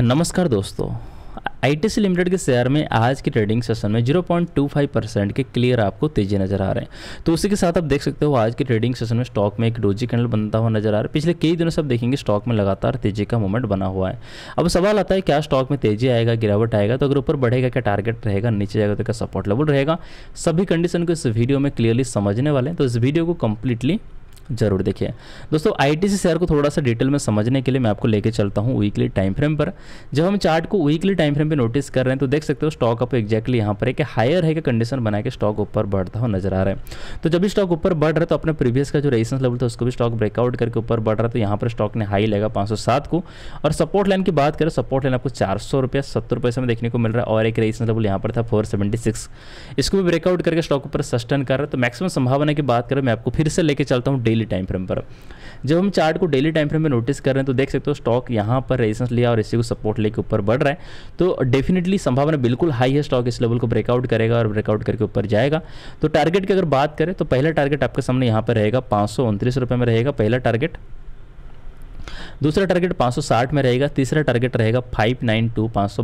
नमस्कार दोस्तों ITC limited के शेयर में आज के ट्रेडिंग सेशन में 0.25 परसेंट के क्लियर आपको तेजी नजर आ रहे हैं तो उसी के साथ आप देख सकते हो आज के ट्रेडिंग सेशन में स्टॉक में एक डोजी कैंडल बनता हुआ नजर आ रहा है पिछले कई दिनों से आप देखेंगे स्टॉक में लगातार तेजी का मूवमेंट बना हुआ है अब सवाल आता है क्या स्टॉक में तेजी आएगा गिरावट आएगा तो अगर ऊपर बढ़ेगा क्या टारगेट रहेगा नीचे जाएगा तो क्या सपोर्ट लेवल रहेगा सभी कंडीशन को इस वीडियो में क्लियरली समझने वाले हैं तो इस वीडियो को कंप्लीटली जरूर देखिए दोस्तों आईटीसी शेयर को थोड़ा सा डिटेल में समझने के लिए मैं आपको लेके चलता हूँ वीकली टाइम फ्रेम पर जब हम चार्ट को वीकली टाइम फ्रेम पे नोटिस कर रहे हैं तो देख सकते हो स्टॉक आपको एक्जैक्टली यहाँ पर एक हायर है कि कंडीशन बना के स्टॉक ऊपर बढ़ता हुआ नजर आ रहा है तो जब भी स्टॉक ऊपर बढ़ रहा है तो अपने प्रीवियस का जो रेजिस्टेंस लेवल था उसको भी स्टॉक ब्रेकआउट करके ऊपर बढ़ रहा है तो यहाँ पर स्टॉक ने हाई लेगा पाँच को और सपोर्ट लाइन की बात करें सपोर्ट लाइन आपको चार सौ रुपये सत्तर रुपये में देखने को मिल रहा है और एक रेजिस्टेंस लेवल यहाँ पर था फोर इसको भी ब्रेकआउट करके स्टॉक ऊपर सस्टेन कर रहा है तो मैक्सिमम संभावना की बात करें मैं आपको फिर से लेकर चलता हूँ डेली टाइम फ्रेम पर जब हम चार्ट को डेली टाइम फ्रेम में नोटिस कर रहे हैं तो देख सकते हो स्टॉक यहाँ पर रेजिस्टेंस लिया और इसी को सपोर्ट लेके ऊपर बढ़ रहा है तो डेफिनेटली संभावना बिल्कुल हाई है स्टॉक इस लेवल को ब्रेकआउट करेगा और ब्रेकआउट करके ऊपर जाएगा तो टारगेट की अगर बात करें तो पहला टारगेट आपके सामने यहाँ पर रहेगा पाँच में रहेगा पहला टारगेट दूसरा टारगेट 560 में रहेगा तीसरा टारगेट रहेगा फाइव नाइन टू पाँच सौ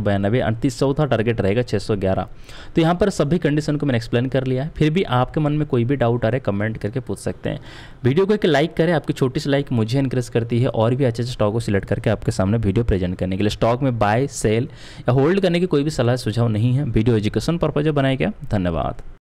चौथा टारगेट रहेगा छः सौ ग्यारह तो यहाँ पर सभी कंडीशन को मैंने एक्सप्लेन कर लिया है फिर भी आपके मन में कोई भी डाउट आ रहा है कमेंट करके पूछ सकते हैं वीडियो को एक लाइक करें आपकी छोटी सी लाइक मुझे इंक्रेज करती है और भी अच्छे अच्छे स्टॉक को सिलेक्ट करके आपके सामने वीडियो प्रेजेंट करने के लिए स्टॉक में बाय सेल या होल्ड करने की कोई भी सलाह सुझाव नहीं है वीडियो एजुकेशन पर्पज बनाया गया धन्यवाद